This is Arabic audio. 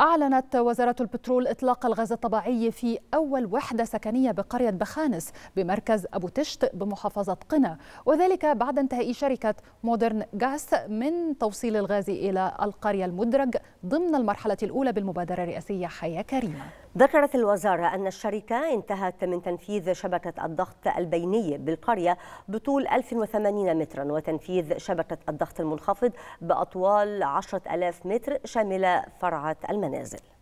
أعلنت وزارة البترول إطلاق الغاز الطبيعي في أول وحدة سكنية بقرية بخانس بمركز أبو تشت بمحافظة قنا وذلك بعد انتهاء شركة مودرن غاز من توصيل الغاز إلى القرية المدرج ضمن المرحلة الأولى بالمبادرة الرئاسية حياة كريمة ذكرت الوزارة أن الشركة انتهت من تنفيذ شبكة الضغط البيني بالقرية بطول 1080 مترا وتنفيذ شبكة الضغط المنخفض بأطوال 10000 متر شاملة فرعة المنازل